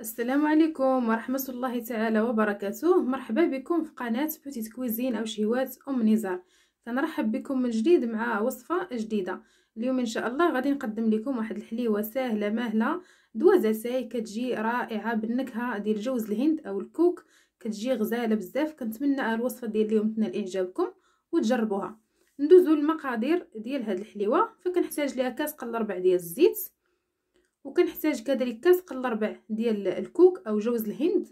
السلام عليكم ورحمة الله تعالى وبركاته مرحبا بكم في قناة بوتيت كويزين أو شهوات أم نزار كنرحب بكم من جديد مع وصفة جديدة اليوم إن شاء الله غادي نقدم لكم واحد الحليوة سهلة مهلة دوازاساي كتجي رائعة بالنكهة ديال جوز الهند أو الكوك كتجي غزالة بزاف كنتمنى الوصفة ديال اليوم تنال إعجابكم وتجربوها ندوزو المقادير ديال هاد الحليوة فكنحتاج ليها كاس قل ربع ديال الزيت وكنحتاج كذلك كاس قل ربع ديال الكوك او جوز الهند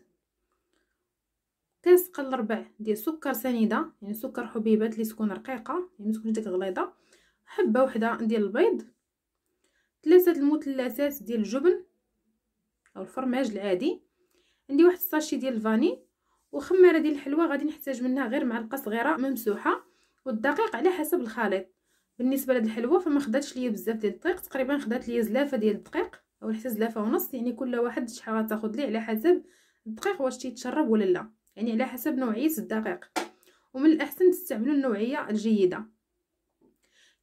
كاس قل ربع ديال سكر سنيده يعني سكر حبيبات اللي تكون رقيقه يعني ما تكونش ديك غليظه حبه وحده ديال البيض ثلاثه المثلثات ديال الجبن او الفرماج العادي عندي واحد الساشي ديال الفاني وخماره ديال الحلوى غادي نحتاج منها غير معلقه صغيره ممسوحه والدقيق على حسب الخليط بالنسبه لهاد الحلوه فما خداتش ليا بزاف ديال الدقيق تقريبا خدات ليا زلافه ديال الدقيق او حتى زلافه ونص يعني كل واحد شحال غتاخد ليه على حسب الدقيق واش تيتشرب ولا لا يعني على حسب نوعيه الدقيق ومن الاحسن تستعملوا النوعيه الجيده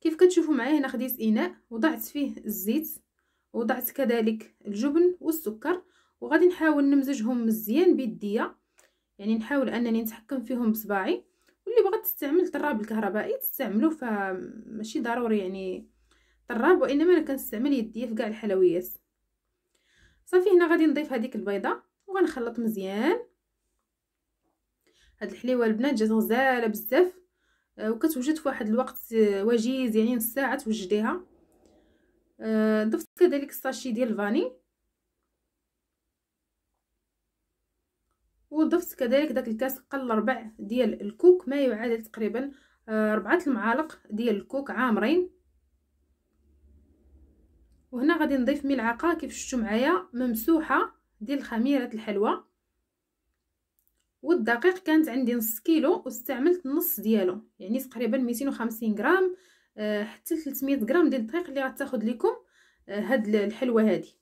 كيف كتشوفوا معايا هنا خديت اناء وضعت فيه الزيت وضعت كذلك الجبن والسكر وغادي نحاول نمزجهم مزيان بيديا يعني نحاول انني نتحكم فيهم بصباعي واللي بغات تستعمل طراب الكهربائي تستعملوه فماشي ضروري يعني طراب وانما انا كنستعمل يديا في كاع الحلويات صافي هنا غادي نضيف هذيك البيضه وغنخلط مزيان هاد الحليوه البنات جات غزاله بزاف آه، وكتوجد في واحد الوقت آه، وجيز يعني نص ساعه توجديها آه، ضفت كذلك الساشي ديال الفاني وضفت كذلك داك الكاس قل ربع ديال الكوك ما يعادل تقريبا ربعة المعالق ديال الكوك عامرين وهنا غادي نضيف ملعقه كيف شفتوا معايا ممسوحه ديال خميره الحلوى والدقيق كانت عندي نص كيلو واستعملت النص ديالو يعني تقريبا 250 غرام آه، حتى 300 غرام ديال الدقيق اللي غتاخذ لكم آه، هاد الحلوى هادي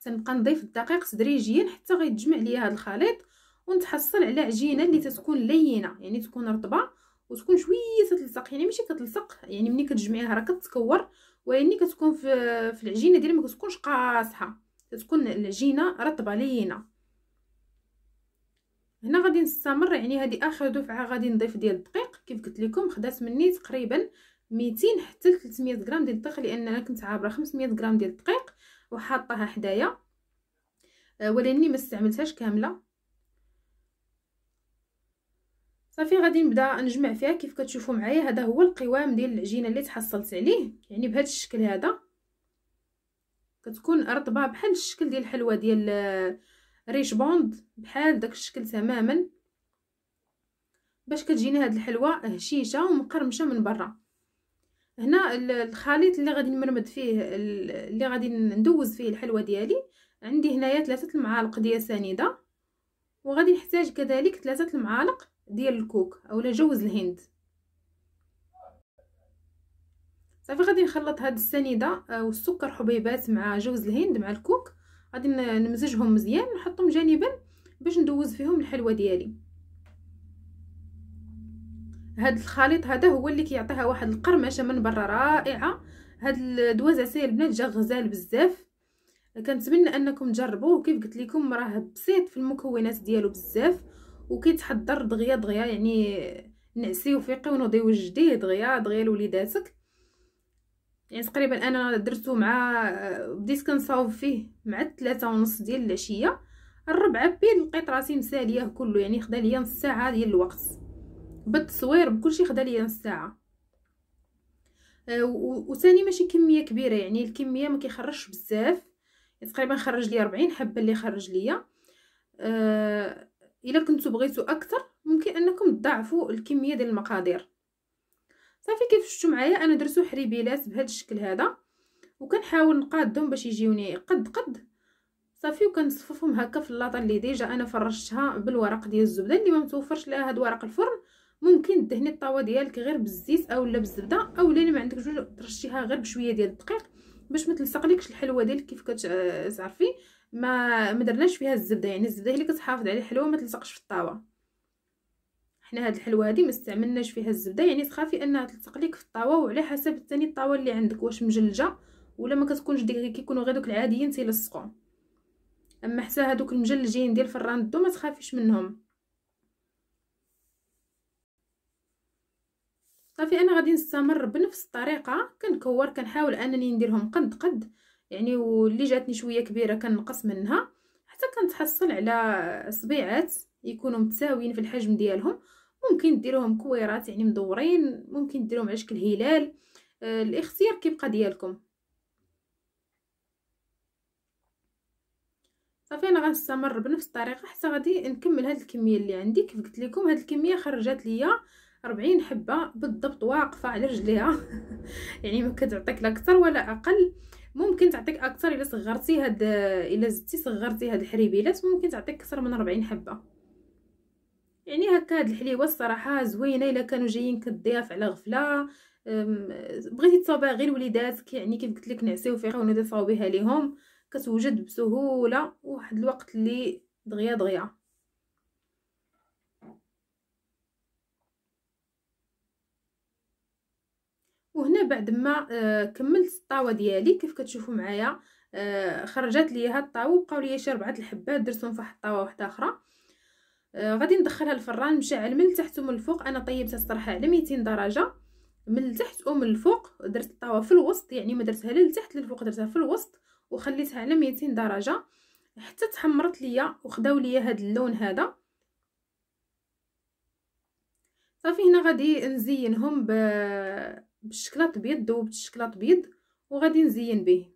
تنبقى نضيف الدقيق تدريجيا حتى غيتجمع ليا هاد الخليط ونتحصل على عجينه اللي تتكون لينه يعني تكون رطبه وتكون شويه تلصق يعني ماشي كتلصق يعني ملي كتجمعيها راه كتكور واني كتكون في, في العجينه ديالي ما كتكونش قاصحه كتكون العجينه رطبه لينه هنا غادي نستمر يعني هذه اخر دفعه غادي نضيف ديال الدقيق كيف قلت لكم خدات مني تقريبا 200 حتى 300 غرام ديال الدقيق لان انا كنت عابره 500 غرام ديال الدقيق وحاطاها حدايا آه، ولاني ما استعملتهاش كامله صافي غادي نبدا نجمع فيها كيف كتشوفوا معايا هذا هو القوام ديال العجينه اللي تحصلت عليه يعني بهذا الشكل هذا كتكون رطبه بحال الشكل ديال الحلوه ديال آه، ريش بوند بحال داك الشكل تماما باش كتجيني هاد الحلوه هشيشه ومقرمشه من برا هنا الخليط اللي غادي نمرمد فيه اللي غادي ندوز فيه الحلوه ديالي عندي هنايا ثلاثه المعالق ديال سنيده وغادي نحتاج كذلك ثلاثه المعالق ديال الكوك اولا جوز الهند صافي غادي نخلط هاد السنيده آه، والسكر حبيبات مع جوز الهند مع الكوك غادي نمزجهم مزيان نحطهم جانبا باش ندوز فيهم الحلوه ديالي هاد الخليط هذا هو اللي كيعطيها واحد القرمشه من برا رائعه هاد الدواز سي البنات جا غزال بزاف كنتمنى انكم تجربوه كيف قلت لكم راه بسيط في المكونات ديالو بزاف وكيتحضر دغيا دغيا يعني نعسي وفيقي ونوضي وجدي دغيا دغيا لوليداتك يعني تقريبا انا درتو مع بديت كنصاوب فيه مع الثلاثة ونص ديال العشيه الربعة بين لقيت راسي مساليه كله يعني خدا ليا نص ساعه ديال الوقت بالتصوير بكلشي خدا ليا نص ساعه أه وثاني ماشي كميه كبيره يعني الكميه ما كيخرجش بزاف يعني تقريبا خرج لي 40 حبه اللي خرج ليا أه الا كنتو بغيتو اكثر ممكن انكم تضاعفوا الكميه ديال المقادير صافي كيف شفتوا معايا انا درتو حريبيلات بهذا الشكل هذا وكنحاول نقادهم باش يجيوني قد قد صافي وكنصففهم هكا في اللاطه اللي ديجا انا فرشتها بالورق ديال الزبده اللي ما متوفرش لها هاد ورق الفرن ممكن دهني الطاوه ديالك غير بالزيت اولا بالزبده اولا اللي ما عندك جوج ترشيها غير بشويه ديال الدقيق باش ما تلصقلكش الحلوه ديالك كيف كتعرفي ما ما درناش فيها الزبده يعني الزبده هي اللي كتحافظ على الحلوه ما تلصقش في الطاوه حنا هاد الحلوه هادي ما استعملناش فيها الزبده يعني تخافي انها تلصق لك في الطاوه وعلى حسب الثاني الطاوه اللي عندك واش مجلجه ولا ما كتكونش ديك كيكونوا غير دوك العاديين تيلصقوا اما حتى هادوك المجلجين ديال فران الضو ما تخافيش منهم صافي انا غادي نستمر بنفس الطريقه كنكور كنحاول انني نديرهم قد قد يعني واللي جاتني شويه كبيره كنقص منها حتى كنتحصل على صبيعات يكونوا متساويين في الحجم ديالهم ممكن ديروهم كويرات يعني مدورين ممكن ديروهم على شكل هلال آه، الاختيار كيبقى ديالكم صافي انا غنستمر بنفس الطريقه حتى غادي نكمل هذه الكميه اللي عندي كيف قلت لكم هذه الكميه خرجت ليا 40 حبه بالضبط واقفه على رجليها يعني ما كتعطيك لا اكثر ولا اقل ممكن تعطيك اكثر الا صغرتي هاد الا زدتي صغرتي هاد الحريبيلات ممكن تعطيك اكثر من 40 حبه يعني هكا هاد الحليوه الصراحه زوينه الا كانوا جايين كضياف على غفله بغيتي تصاوبها غير وليداتك يعني كيف قلت لك نعسيو فيها ونبدا تصاوبيها ليهم كتوجد بسهوله واحد الوقت اللي دغيا دغيا وهنا بعد ما آه، كملت الطاوه ديالي كيف كتشوفوا معايا آه، خرجت لي هاد الطاوه وبقاو لي شي ربعه الحبات درتهم في واحد الطاوه واحده اخرى آه، غادي ندخلها الفران مشعل من التحت ومن الفوق انا طيبتها الصراحه على 200 درجه من التحت ومن الفوق درت الطاوه في الوسط يعني ما درتها لا لتحت لا للفوق درتها في الوسط وخليتها على 200 درجه حتى تحمرت ليا وخداو ليا هاد اللون هذا صافي هنا غادي نزينهم ب بالشكلاط بيض دوبت الشكلاط بيض وغادي نزين به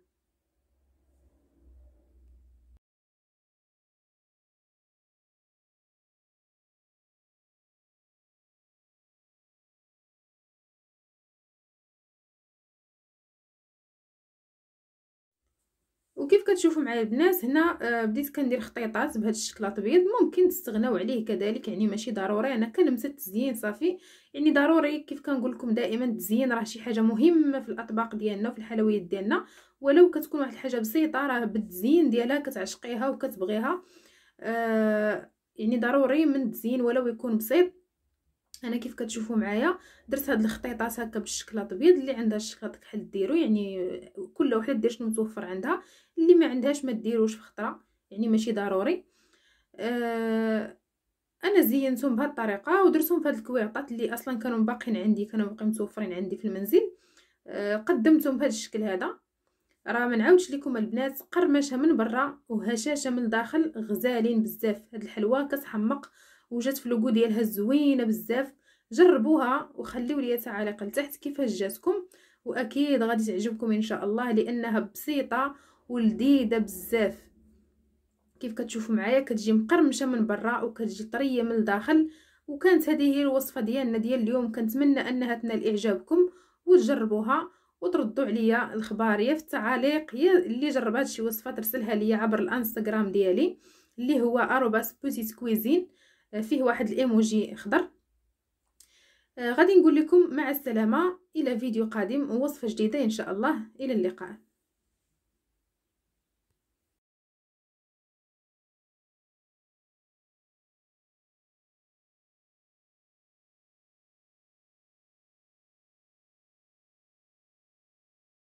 وكيف كتشوفوا معايا البنات هنا آه، بديت كندير خطيطات بهذا الشكل الابيض ممكن تستغناو عليه كذلك يعني ماشي ضروري انا كنمسى التزيين صافي يعني ضروري كيف كنقول لكم دائما التزيين راه شي حاجه مهمه في الاطباق ديالنا وفي الحلويات ديالنا ولو كتكون واحد الحاجه بسيطه راه بالتزيين ديالها كتعشقيها وكتبغيها آه يعني ضروري من التزيين ولو يكون بسيط انا كيف كتشوفوا معايا درت هاد الخطيطات هكا بالشكل الابيض اللي عندها الشكل كحل ديرو يعني كل وحده دير شنو متوفر عندها اللي ما عندهاش ما ديروش في خطره يعني ماشي ضروري آه انا زينتهم بهاد الطريقه ودرتهم في هاد الكويعطات اللي اصلا كانوا باقيين عندي كانوا باقيين متوفرين عندي في المنزل آه قدمتهم بهاد الشكل هذا راه ما نعاودش لكم البنات قرمشه من برا وهشاشه من الداخل غزالين بزاف هاد الحلوه كتحمق وجات في لوغو ديالها زوينه بزاف جربوها وخليو لي تعليق لتحت كيفاش جاتكم واكيد غادي تعجبكم ان شاء الله لانها بسيطه ولذيذه بزاف كيف كتشوفوا معايا كتجي مقرمشه من برا وكتجي طريه من الداخل وكانت هذه هي الوصفه ديالنا ديال اليوم كنتمنى انها تنال اعجابكم وتجربوها وتردوا عليا الخبار يا في التعاليق يا اللي جربات شي وصفه ترسلها ليا عبر الانستغرام ديالي اللي هو @بوتيت كويزين آه، فيه واحد الايموجي خضر آه، غادي نقول لكم مع السلامه الى فيديو قادم ووصفه جديده ان شاء الله الى اللقاء